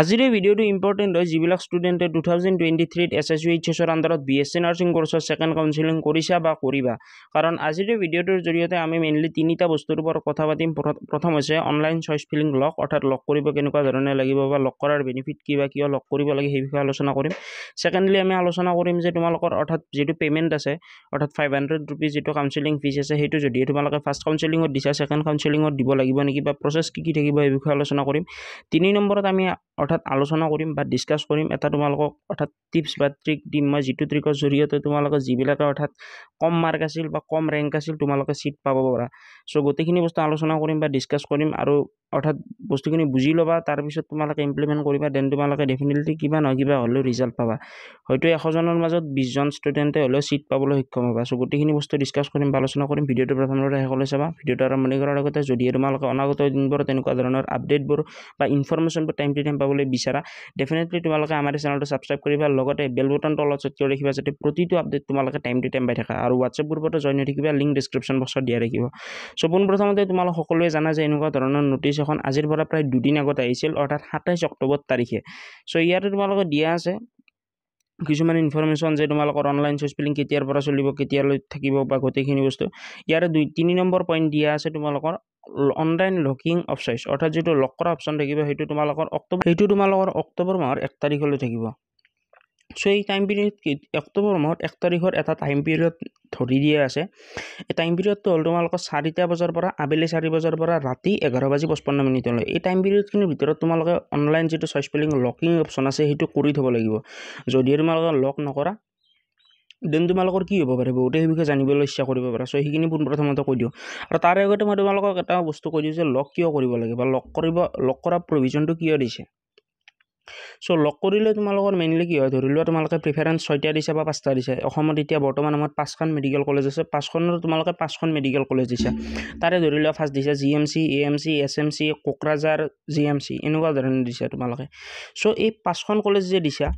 আজিৰ এই ভিডিঅ'টো ইম্পৰ্টেণ্ট হয় যিবিলাক ষ্টুডেণ্টে টু থাউজেণ্ড টুৱেণ্টি থ্ৰীত এছ এছ ইউ এইচ এছৰ আণ্ডাৰত বি এছ চি নাৰ্ছিং কৰ্চৰ ছেকেণ্ড কাউঞ্চেলিং কৰিছা বা কৰিবা কাৰণ আজিৰ এই ভিডিঅ'টোৰ জৰিয়তে আমি মেইনলি তিনিটা বস্তুৰ ওপৰত কথা পাতিম প্ৰথম হৈছে অনলাইন চইচ ফিলিং লক অৰ্থাৎ লক কৰিব কেনেকুৱা ধৰণে লাগিব বা লক কৰাৰ বেনিফিট কি বা কিয় লক কৰিব লাগে সেই বিষয়ে আলোচনা কৰিম ছেকেণ্ডলি আমি আলোচনা কৰিম যে তোমালোকৰ অৰ্থাৎ যিটো পে'মেণ্ট আছে অৰ্থাৎ ফাইভ হাণ্ড্ৰেড ৰুপিজ যিটো কাউঞ্চেলিং ফিজ আছে সেইটো যদিহে তোমালোকে ফাৰ্ষ্ট কাউঞ্চেলিঙত দিছা ছেকেণ্ড কাউঞ্চেলিঙত দিব লাগিব নেকি বা প্ৰচেছ কি কি থাকিব সেই বিষয়ে আলোচনা কৰিম তিনি নম্বৰত আমি অৰ্থাৎ আলোচনা কৰিম বা ডিছকাছ কৰিম এটা তোমালোকক অৰ্থাৎ টিপছ বা ট্ৰিক দিম মই যিটো ট্ৰিকৰ জৰিয়তে তোমালোকে যিবিলাকে অৰ্থাৎ কম মাৰ্ক আছিল বা কম ৰেংক আছিল তোমালোকে চিট পাব পৰা চ' গোটেইখিনি বস্তু আলোচনা কৰিম বা ডিছকাছ কৰিম আৰু অৰ্থাৎ বস্তুখিনি বুজি ল'বা তাৰপিছত তোমালোকে ইমপ্লিমেণ্ট কৰিবা দেন তোমালোকে ডেফিনেটলি কিবা নহয় কিবা হ'লেও ৰিজাল্ট পাবা হয়তো এশজনৰ মাজত বিছজন ষ্টুডেণ্টে হ'লেও চিট পাবলৈ সক্ষম হ'বা চ' গোটেইখিনি বস্তু ডিছকাছ কৰিম বা আলোচনা কৰিম ভিডিঅ'টো প্ৰথমতে শেষলৈ চাবা ভিডিঅ'টো আৰম্ভণি কৰাৰ লগতে যদিহে তোমালোকে অনাগত দিনবোৰ তেনেকুৱা ধৰণৰ আপডেটবোৰ বা ইনফৰ্মেশ্যনবোৰ টাইম টু টাইম পাবলৈ কৰিবলৈ বিচাৰা ডেফিনেটলি তোমালোকে আমাৰ চেনেলটো ছাবস্ক্ৰাইব কৰিবা লগতে বেল বটনটো অলপ চতকে ৰাখিবা যাতে প্ৰতিটো আপডেট তোমালোকে টাইম টু টাইম পাই থাকা আৰু হোৱাটছএপ গ্ৰুপতো জইন হৈ থাকিবা লিংক ডিছক্ৰিপশ্যন বক্সত দিয়া ৰাখিব চ' পোনপ্ৰথমতে তোমালোক সকলোৱে জানা যে এনেকুৱা ধৰণৰ নটিচ এখন আজিৰ পৰা প্ৰায় দুদিন আগত আহিছিল অৰ্থাৎ সাতাইছ অক্টোবৰ তাৰিখে চ' ইয়াতে তোমালোকে দিয়া আছে কিছুমান ইনফৰমেশ্যন যে তোমালোকৰ অনলাইন চইচ পিলিং কেতিয়াৰ পৰা চলিব কেতিয়ালৈ থাকিব বা গোটেইখিনি বস্তু ইয়াৰে দুই তিনি নম্বৰ পইণ্ট দিয়া আছে তোমালোকৰ অনলাইন লকিং অফ অৰ্থাৎ যিটো লক কৰা অপশ্যন থাকিব সেইটো তোমালোকৰ অক্টোবৰ সেইটো তোমালোকৰ অক্টোবৰ মাহৰ এক তাৰিখলৈ থাকিব চ' এই টাইম পিৰিয়ড কি অক্টোবৰ মাহত এক তাৰিখৰ এটা টাইম পিৰিয়ড ধৰি দিয়া আছে এই টাইম পিৰিয়ডটো হ'ল তোমালোকৰ চাৰিটা বজাৰ পৰা আবেলি চাৰি বজাৰ পৰা ৰাতি এঘাৰ বাজি পঁচপন্ন মিনিটলৈ এই টাইম পিৰিয়ডখিনিৰ ভিতৰত তোমালোকে অনলাইন যিটো চইচ পেলিং লকিং অপশ্যন আছে সেইটো কৰি থ'ব লাগিব যদিহে তোমালোকে লক নকৰা দেন তোমালোকৰ কি হ'ব পাৰে বহুতে সেই বিষয়ে জানিবলৈ ইচ্ছা কৰিব পাৰা চ' সেইখিনি পোনপ্ৰথমতে কৈ দিওঁ আৰু তাৰে আগতে মই তোমালোকক এটা বস্তু কৈ দিওঁ যে লগ কিয় কৰিব লাগে বা লগ কৰিব লগ কৰা প্ৰভিজনটো কিয় দিছে চ' লগ কৰিলে তোমালোকৰ মেইনলি কি হয় ধৰি লোৱা তোমালোকে প্ৰিফাৰেঞ্চ ছয়টা দিছে বা পাঁচটা দিছে অসমত এতিয়া বৰ্তমান আমাৰ পাঁচখন মেডিকেল কলেজ আছে পাঁচখনৰ তোমালোকে পাঁচখন মেডিকেল কলেজ দিছে তাৰে ধৰি লোৱা ফাৰ্ষ্ট দিছে G M C A M C S M C Kokrajhar G M C এনেকুৱা ধৰণে দিছে তোমালোকে চ' এই পাঁচখন কলেজ যে দিছা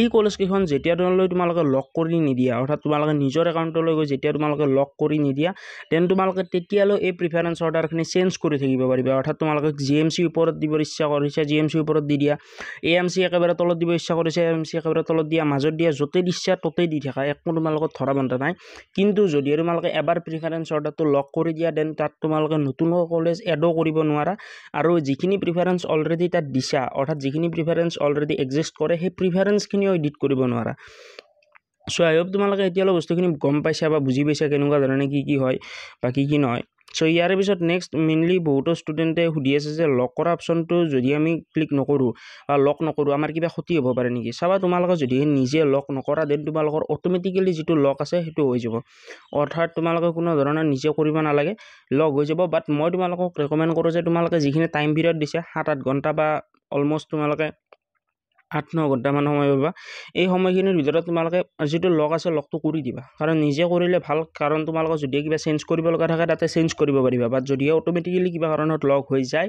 এই কলেজকেইখন যেতিয়া তোমালোকে তোমালোকে লক কৰি নিদিয়া অৰ্থাৎ তোমালোকে নিজৰ একাউণ্টলৈ গৈ যেতিয়া তোমালোকে লক কৰি নিদিয়া দেন তোমালোকে তেতিয়ালৈ এই প্ৰিফাৰেঞ্চ অৰ্ডাৰখিনি চেঞ্জ কৰি থাকিব পাৰিবা অৰ্থাৎ তোমালোকে জি এম চিৰ ওপৰত দিব ইচ্ছা কৰিছা জি এম চিৰ ওপৰত দি দিয়া এ এম চি একেবাৰে তলত দিব ইচ্ছা কৰিছা এ এম চি একেবাৰে তলত দিয়া মাজত দিয়া য'তে দিছা ত'তে দি থাকা একো তোমালোকৰ ধৰা বন্ধা নাই কিন্তু যদি তোমালোকে এবাৰ প্ৰিফাৰেঞ্চ অৰ্ডাৰটো লক কৰি দিয়া দেন তাত তোমালোকে নতুন কলেজ এডো কৰিব নোৱাৰা আৰু যিখিনি প্ৰিফাৰেঞ্চ অলৰেডি তাত দিছা অৰ্থাৎ যিখিনি প্ৰিফাৰেঞ্চ অলৰেডি এক্সিষ্ট কৰে সেই প্ৰিফাৰেঞ্চখিনি বস্তুখিনিও এডিট কৰিব নোৱাৰা চ' আই হোপ তোমালোকে এতিয়ালৈ বস্তুখিনি গম পাইছা বা বুজি পাইছা কেনেকুৱা ধৰণে কি কি হয় বা কি কি নহয় চ' ইয়াৰে পিছত নেক্সট মেইনলি বহুতো ষ্টুডেণ্টে সুধি আছে যে লক কৰা অপশ্যনটো যদি আমি ক্লিক নকৰোঁ বা লক নকৰোঁ আমাৰ কিবা ক্ষতি হ'ব পাৰে নেকি চাবা তোমালোকে যদিহে নিজে লক নকৰা দেন তোমালোকৰ অট'মেটিকেলি যিটো লক আছে সেইটো হৈ যাব অৰ্থাৎ তোমালোকে কোনো ধৰণৰ নিজে কৰিব নালাগে লক হৈ যাব বাট মই তোমালোকক ৰেকমেণ্ড কৰোঁ যে তোমালোকে যিখিনি টাইম পিৰিয়ড দিছে সাত আঠ ঘণ্টা বা অলম'ষ্ট তোমালোকে আঠ ন ঘণ্টামান সময় পাবা এই সময়খিনিৰ ভিতৰত তোমালোকে যিটো লগ আছে লগটো কৰি দিবা কাৰণ নিজে কৰিলে ভাল কাৰণ তোমালোকে যদিহে কিবা চেঞ্জ কৰিব লগা থাকে তাতে চেঞ্জ কৰিব পাৰিবা বা যদিহে অট'মেটিকেলি কিবা কাৰণত লগ হৈ যায়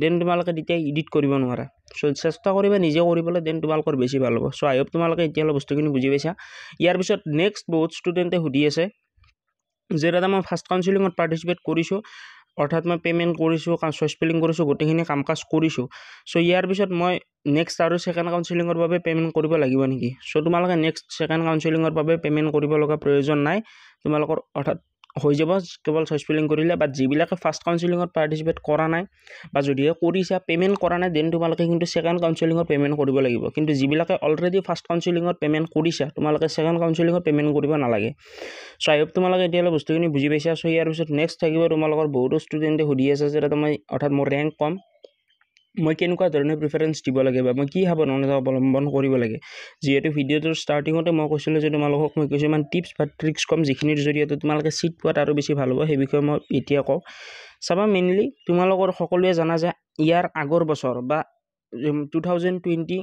দেন তোমালোকে তেতিয়া ইডিট কৰিব নোৱাৰা চ' চেষ্টা কৰিবা নিজে কৰিবলৈ দেন তোমালোকৰ বেছি ভাল হ'ব চ' আই হোপ তোমালোকে এতিয়ালৈ বস্তুখিনি বুজি পাইছা ইয়াৰ পিছত নেক্সট বহুত ষ্টুডেণ্টে সুধি আছে যে দাদা মই ফাৰ্ষ্ট কাউঞ্চিলিঙত পাৰ্টিচিপেট কৰিছোঁ অৰ্থাৎ মই পে'মেণ্ট কৰিছোঁ চইচ ফিলিং কৰিছোঁ গোটেইখিনি কাম কাজ কৰিছোঁ চ' ইয়াৰ পিছত মই নেক্সট আৰু ছেকেণ্ড কাউন্সেলিঙৰ বাবে পে'মেণ্ট কৰিব লাগিব নেকি চ' তোমালোকে নেক্সট ছেকেণ্ড কাউন্সেলিঙৰ বাবে পে'মেণ্ট কৰিব লগা প্ৰয়োজন নাই তোমালোকৰ অৰ্থাৎ হৈ যাব কেৱল চইচ ফিলিং কৰিলে বা যিবিলাকে ফাৰ্ষ্ট কাউন্সেলিঙত পাৰ্টিচিপেট কৰা নাই বা যদিহে কৰিছা পে'মেণ্ট কৰা নাই দেন তোমালোকে কিন্তু ছেকেণ্ড কাউন্সেলিঙত পে'মেণ্ট কৰিব লাগিব কিন্তু যিবিলাকে অলৰেডি ফাৰ্ষ্ট কাউন্সেলিঙত পে'মেণ্ট কৰিছা তোমালোকে ছেকেণ্ড কাউন্সেলিঙত পে'মেণ্ট কৰিব নালাগে চ' আই হোপ তোমালোকে এতিয়ালৈ বস্তুখিনি বুজি পাইছা চ' ইয়াৰ পিছত নেক্সট থাকিব তোমালোকৰ বহুতো ষ্টুডেণ্টে সুধি আছে যে তোমাৰ অৰ্থাৎ মোৰ ৰেংক কম মই কেনেকুৱা ধৰণৰ প্ৰিফাৰেঞ্চ দিব লাগে বা মই কি সাৱধানতা অৱলম্বন কৰিব লাগে যিহেতু ভিডিঅ'টোৰ ষ্টাৰ্টিঙতে মই কৈছিলোঁ যে তোমালোকক মই কিছুমান টিপছ বা ট্ৰিক্স ক'ম যিখিনিৰ জৰিয়তে তোমালোকে চিট পোৱাত আৰু বেছি ভাল হ'ব সেই বিষয়ে মই এতিয়া কওঁ চাবা মেইনলি তোমালোকৰ সকলোৱে জানা যে ইয়াৰ আগৰ বছৰ বা টু থাউজেণ্ড টুৱেণ্টি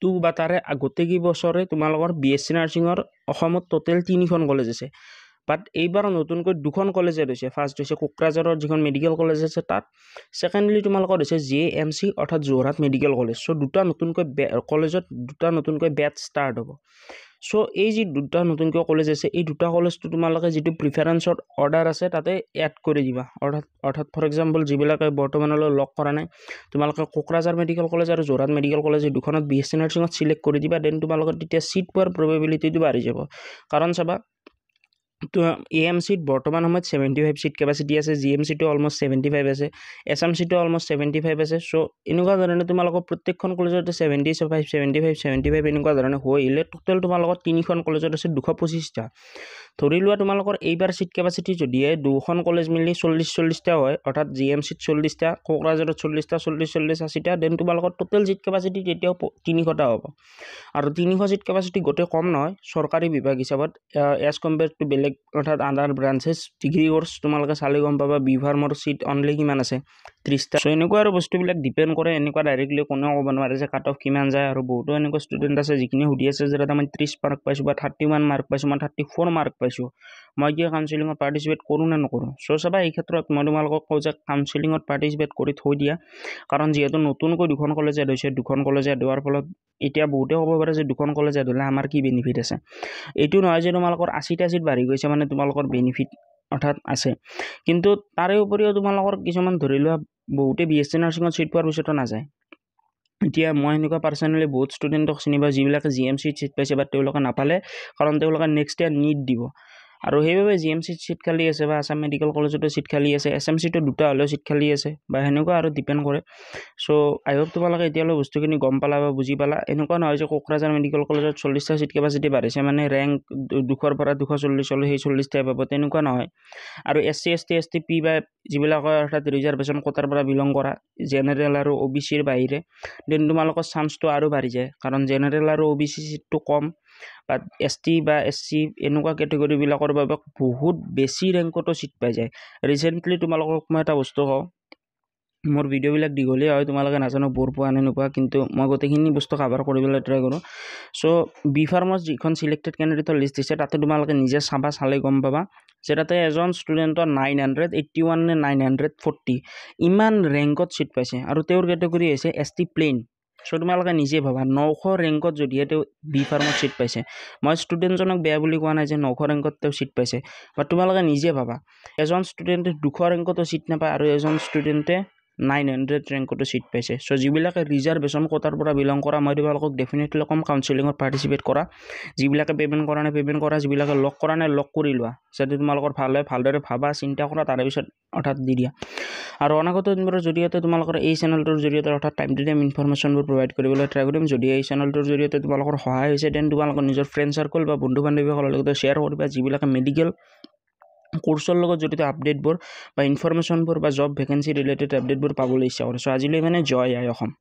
টু বা তাৰে গোটেইকেই বছৰে তোমালোকৰ বি এছ চি নাৰ্ছিঙৰ অসমত ট'টেল তিনিখন কলেজ আছে বাট এইবাৰ নতুনকৈ দুখন কলেজে লৈছে ফাৰ্ষ্ট হৈছে কোকৰাঝাৰৰ যিখন মেডিকেল কলেজ আছে তাত ছেকেণ্ডলি তোমালোকৰ হৈছে জে এম চি অৰ্থাৎ যোৰহাট মেডিকেল কলেজ চ' দুটা নতুনকৈ কলেজত দুটা নতুনকৈ বেট ষ্টাৰ্ট হ'ব চ' এই যি দুটা নতুনকৈ কলেজ আছে এই দুটা কলেজটো তোমালোকে যিটো প্ৰিফাৰেঞ্চৰ অৰ্ডাৰ আছে তাতে এড কৰি দিবা অৰ্থাৎ অৰ্থাৎ ফৰ এক্সাম্পল যিবিলাকে বৰ্তমানলৈ লগ কৰা নাই তোমালোকে কোকৰাঝাৰ মেডিকেল কলেজ আৰু যোৰহাট মেডিকেল কলেজ এই দুখনত বি এছ চি নাৰ্ছিঙত চিলেক্ট কৰি দিবা দেন তোমালোকৰ তেতিয়া ছিট পোৱাৰ প্ৰবেবিলিটিটো বাঢ়ি যাব কাৰণ চাবা তো এ এম চিত বৰ্তমান সময়ত ছেভেণ্টি ফাইভ চিট কেপাচিটি আছে জি এম চিটো অলমষ্ট ছেভেণ্টি ফাইভ আছে এছ এম চিটো অলমষ্ট ছেভেণ্টি ফাইভ আছে চ' এনেকুৱা ধৰণে তোমালোকৰ প্ৰত্যেকখন কলেজতে seventy five seventy five seventy five এনেকুৱা ধৰণে হৈ ইলে টোটেল তোমালোকৰ তিনিখন কলেজত আছে দুশ পঁচিছটা ধৰি লোৱা তোমালোকৰ এইবাৰ ছিট কেপাচিটি যদিহে দুখন কলেজ মিলি চল্লিছ চল্লিছটা হয় অৰ্থাৎ জি এম চিত চল্লিছটা কোকৰাঝাৰত চল্লিছটা চল্লিছ চল্লিছ আশীটা দেন তোমালোকৰ টোটেল ছিট কেপাচিটি তেতিয়াও তিনিশটা হ'ব আৰু তিনিশ ছিট কেপাচিটি গোটেই কম নহয় চৰকাৰী বিভাগ হিচাপত এজ কম্পেয়াৰ টু বেলেগ অৰ্থাৎ আদাৰ ব্ৰাঞ্চেছ ডিগ্ৰী কৰ্চ তোমালোকে চালে গম পাবা বি ফাৰ্মৰ ছিট অনলি কিমান আছে ত্ৰিছটা চ' এনেকুৱা আৰু বস্তুবিলাক ডিপেণ্ড কৰে এনেকুৱা ডাইৰেক্টলি কোনেও ক'ব নোৱাৰে যে কাট অফ কিমান যায় আৰু বহুতো এনেকুৱা ষ্টুডেণ্ট আছে যিখিনি সুধি আছে যে দাদা মই ত্ৰিছ মাৰ্ক পাইছোঁ বা থাৰ্টি ওৱান মাৰ্ক পাইছোঁ মই থাৰ্টি ফ'ৰ মাৰ্ক পাইছোঁ মই কিয় কাউঞ্চেলিঙত পাৰ্টিচিপেট কৰোঁ নে নকৰোঁ চ' চাবা এই ক্ষেত্ৰত মই তোমালোকক কওঁ যে কাউন্সেলিঙত পাৰ্টিচিপেট কৰি থৈ দিয়া কাৰণ যিহেতু নতুনকৈ দুখন কলেজ এড হৈছে দুখন কলেজ এড হোৱাৰ ফলত এতিয়া বহুতে ক'ব পাৰে যে দুখন কলেজ এড হ'লে আমাৰ কি বেনিফিট আছে এইটো নহয় যে তোমালোকৰ আচিড আচিড বাঢ়ি গৈছে মানে তোমালোকৰ বেনিফিট অৰ্থাৎ আছে কিন্তু তাৰে উপৰিও তোমালোকৰ কিছুমান ধৰি লোৱা বহুতে বি এছ চি নাৰ্ছিঙত ছিট পোৱাৰ পিছতো নাযায় এতিয়া মই সেনেকুৱা পাৰ্চনেলি বহুত ষ্টুডেণ্টক চিনি পাওঁ যিবিলাকে জি এম চিত ছিট পাইছে বাট তেওঁলোকে নাপালে কাৰণ তেওঁলোকে নেক্সট ইয়াৰ নীট দিব আৰু সেইবাবে জি এম চিত চিট খালি আছে বা আছাম মেডিকেল কলেজতো চিট খালি আছে এছ এম চিটো দুটা হ'লেও চিট খালি আছে বা সেনেকুৱা আৰু ডিপেণ্ড কৰে চ' আই হোপ তোমালোকে এতিয়ালৈ বস্তুখিনি গম পালা বা বুজি পালা এনেকুৱা নহয় যে কোকৰাঝাৰ মেডিকেল কলেজত চল্লিছটা চিট কেপাচিটি বাঢ়িছে মানে ৰেংক দুশৰ পৰা দুশ চল্লিছলৈ সেই চল্লিছটাই পাব তেনেকুৱা নহয় আৰু S C S T S T P বা যিবিলাকৰ অৰ্থাৎ ৰিজাৰ্ভেশ্যন কোটাৰ পৰা বিলং কৰা জেনেৰেল আৰু অ' বি চিৰ বাহিৰে দেন তোমালোকৰ চান্সটো আৰু বাঢ়ি যায় কাৰণ জেনেৰেল আৰু অ' বি চি চিটটো কম বা এছ টি বা এছ চি এনেকুৱা কেটেগৰীবিলাকৰ বাবে বহুত বেছি ৰেংকতো চিট পাই যায় ৰিচেণ্টলি তোমালোকক মই এটা বস্তু কওঁ মোৰ ভিডিঅ'বিলাক দীঘলীয়া হয় তোমালোকে নাজানো বৰ পোৱা নে কিন্তু মই গোটেইখিনি বস্তু কাভাৰ কৰিবলৈ ট্ৰাই কৰোঁ চ' বি ফাৰ্মৰ যিখন চিলেক্টেড কেণ্ডিডেটৰ লিষ্ট দিছে তাতে তোমালোকে নিজে চাবা চালে গম পাবা যে তাতে এজন ষ্টুডেণ্টৰ নাইন হাণ্ড্ৰেড এইট্টি ওৱান নে নাইন হাণ্ড্ৰেড ফৰ্টি ইমান ৰেংকত ছিট পাইছে আৰু তেওঁৰ কেটেগৰী হৈছে এছ টি প্লেইন চ' তোমালোকে নিজে ভাবা নশ ৰেংকত যদিহে তেওঁ বি ফাৰ্মত ছিট পাইছে মই ষ্টুডেণ্টজনক বেয়া বুলি কোৱা নাই যে নশ ৰেংকত তেওঁ চিট পাইছে বাট তোমালোকে নিজে ভাবা এজন ষ্টুডেণ্টে দুশ ৰেংকতো চিট নাপায় আৰু এজন ষ্টুডেণ্টে নাইন হাণ্ড্ৰেড ৰেংকতো ছিট পাইছে চ' যিবিলাকে ৰিজাৰ্ভেশ্যন ক'টাৰ পৰা বিলং কৰা মই তোমালোকক ডেফিনেটলি কম কাউঞ্চেলিঙত পাৰ্টিচিপেট কৰা যিবিলাকে পে'মেণ্ট কৰা নাই পে'মেণ্ট কৰা যিবিলাকে লগ কৰা নাই লগ কৰি লোৱা যাতে তোমালোকৰ ভাল হয় ভালদৰে ভাবা চিন্তা কৰা তাৰে পিছত অৰ্থাৎ দি দিয়া আৰু অনাগত দিনবোৰৰ জৰিয়তে তোমালোকৰ এই চেনেলটোৰ জৰিয়তে অৰ্থাৎ টাইম টু টাইম ইনফৰমেশ্যনবোৰ প্ৰভাইড কৰিবলৈ ট্ৰাই কৰিম যদি এই চেনেলটোৰ জৰিয়তে তোমালোকৰ সহায় হৈছে দেন তোমালোকৰ নিজৰ ফ্ৰেণ্ড চাৰ্কল বা বন্ধু বান্ধৱীসকলৰ লগতে শ্বেয়াৰ কৰিবা যিবিলাকে মেডিকেল কোৰ্চৰ লগত জড়িত আপডেটবোৰ বা ইনফৰমেশ্যনবোৰ বা জব ভেকেঞ্চি ৰিলেটেড আপডেটবোৰ পাবলৈ ইচ্ছা কৰে চ' আজিলৈ মানে জয় আই অসম